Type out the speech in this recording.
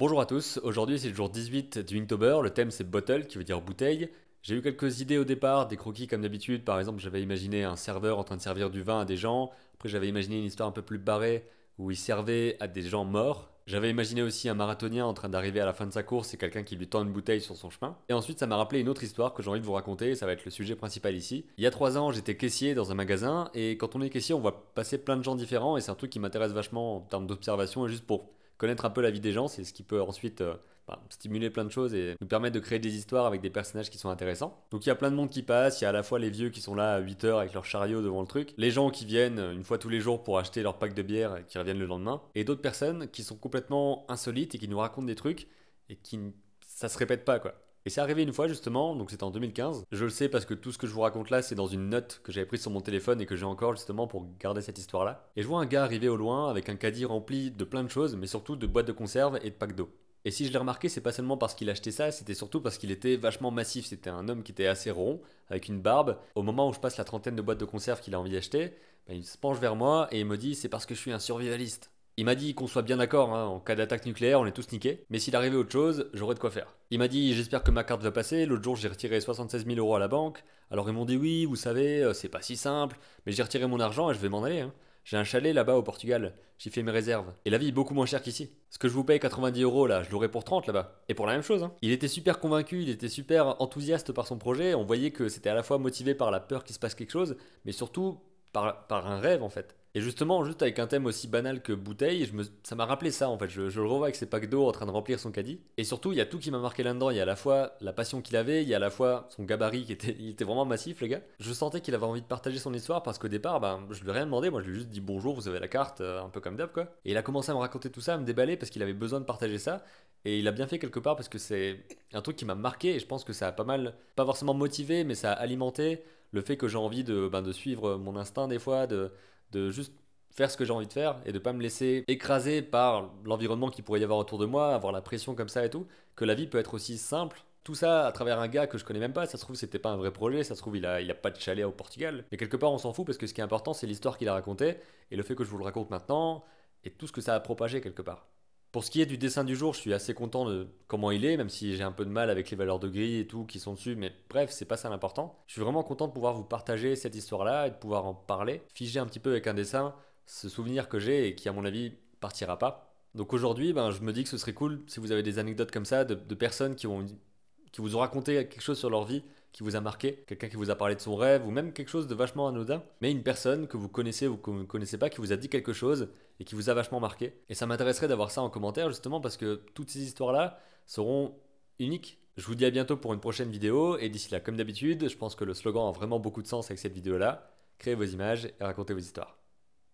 Bonjour à tous, aujourd'hui c'est le jour 18 du Inktober, le thème c'est bottle qui veut dire bouteille. J'ai eu quelques idées au départ, des croquis comme d'habitude, par exemple j'avais imaginé un serveur en train de servir du vin à des gens, après j'avais imaginé une histoire un peu plus barrée où il servait à des gens morts. J'avais imaginé aussi un marathonien en train d'arriver à la fin de sa course et quelqu'un qui lui tend une bouteille sur son chemin. Et ensuite ça m'a rappelé une autre histoire que j'ai envie de vous raconter ça va être le sujet principal ici. Il y a trois ans j'étais caissier dans un magasin et quand on est caissier on voit passer plein de gens différents et c'est un truc qui m'intéresse vachement en termes d'observation et juste pour connaître un peu la vie des gens, c'est ce qui peut ensuite euh, bah, stimuler plein de choses et nous permettre de créer des histoires avec des personnages qui sont intéressants. Donc il y a plein de monde qui passe, il y a à la fois les vieux qui sont là à 8 h avec leur chariot devant le truc, les gens qui viennent euh, une fois tous les jours pour acheter leur pack de bière et qui reviennent le lendemain, et d'autres personnes qui sont complètement insolites et qui nous racontent des trucs et qui ça se répète pas quoi. Et c'est arrivé une fois justement, donc c'était en 2015. Je le sais parce que tout ce que je vous raconte là, c'est dans une note que j'avais prise sur mon téléphone et que j'ai encore justement pour garder cette histoire-là. Et je vois un gars arriver au loin avec un caddie rempli de plein de choses, mais surtout de boîtes de conserve et de packs d'eau. Et si je l'ai remarqué, c'est pas seulement parce qu'il achetait ça, c'était surtout parce qu'il était vachement massif. C'était un homme qui était assez rond, avec une barbe. Au moment où je passe la trentaine de boîtes de conserve qu'il a envie d'acheter, ben, il se penche vers moi et il me dit c'est parce que je suis un survivaliste. Il m'a dit qu'on soit bien d'accord, hein, en cas d'attaque nucléaire, on est tous niqués, mais s'il arrivait autre chose, j'aurais de quoi faire. Il m'a dit j'espère que ma carte va passer, l'autre jour j'ai retiré 76 000 euros à la banque, alors ils m'ont dit oui, vous savez, euh, c'est pas si simple, mais j'ai retiré mon argent et je vais m'en aller. Hein. J'ai un chalet là-bas au Portugal, j'y fais mes réserves. Et la vie est beaucoup moins chère qu'ici. Ce que je vous paye 90 euros là, je l'aurai pour 30 là-bas. Et pour la même chose. Hein. Il était super convaincu, il était super enthousiaste par son projet, on voyait que c'était à la fois motivé par la peur qu'il se passe quelque chose, mais surtout par, par un rêve en fait. Et justement, juste avec un thème aussi banal que bouteille, je me... ça m'a rappelé ça en fait. Je, le revois avec ses packs d'eau en train de remplir son caddie. Et surtout, il y a tout qui m'a marqué là-dedans. Il y a à la fois la passion qu'il avait, il y a à la fois son gabarit qui était, il était vraiment massif, les gars. Je sentais qu'il avait envie de partager son histoire parce qu'au départ, ben, je lui ai rien demandé. Moi, je lui ai juste dit bonjour, vous avez la carte, euh, un peu comme d'hab quoi. Et il a commencé à me raconter tout ça, à me déballer parce qu'il avait besoin de partager ça. Et il a bien fait quelque part parce que c'est un truc qui m'a marqué et je pense que ça a pas mal, pas forcément motivé, mais ça a alimenté le fait que j'ai envie de, ben, de suivre mon instinct des fois, de de juste faire ce que j'ai envie de faire et de pas me laisser écraser par l'environnement qui pourrait y avoir autour de moi, avoir la pression comme ça et tout, que la vie peut être aussi simple. Tout ça à travers un gars que je connais même pas, ça se trouve c'était pas un vrai projet, ça se trouve il a, il a pas de chalet au Portugal. Mais quelque part on s'en fout parce que ce qui est important c'est l'histoire qu'il a racontée et le fait que je vous le raconte maintenant et tout ce que ça a propagé quelque part. Pour ce qui est du dessin du jour, je suis assez content de comment il est, même si j'ai un peu de mal avec les valeurs de gris et tout qui sont dessus, mais bref, c'est pas ça l'important. Je suis vraiment content de pouvoir vous partager cette histoire-là et de pouvoir en parler, figer un petit peu avec un dessin ce souvenir que j'ai et qui, à mon avis, partira pas. Donc aujourd'hui, ben, je me dis que ce serait cool si vous avez des anecdotes comme ça de, de personnes qui ont qui vous ont raconté quelque chose sur leur vie qui vous a marqué, quelqu'un qui vous a parlé de son rêve ou même quelque chose de vachement anodin, mais une personne que vous connaissez ou que vous ne connaissez pas qui vous a dit quelque chose et qui vous a vachement marqué. Et ça m'intéresserait d'avoir ça en commentaire justement parce que toutes ces histoires-là seront uniques. Je vous dis à bientôt pour une prochaine vidéo et d'ici là, comme d'habitude, je pense que le slogan a vraiment beaucoup de sens avec cette vidéo-là. Créez vos images et racontez vos histoires.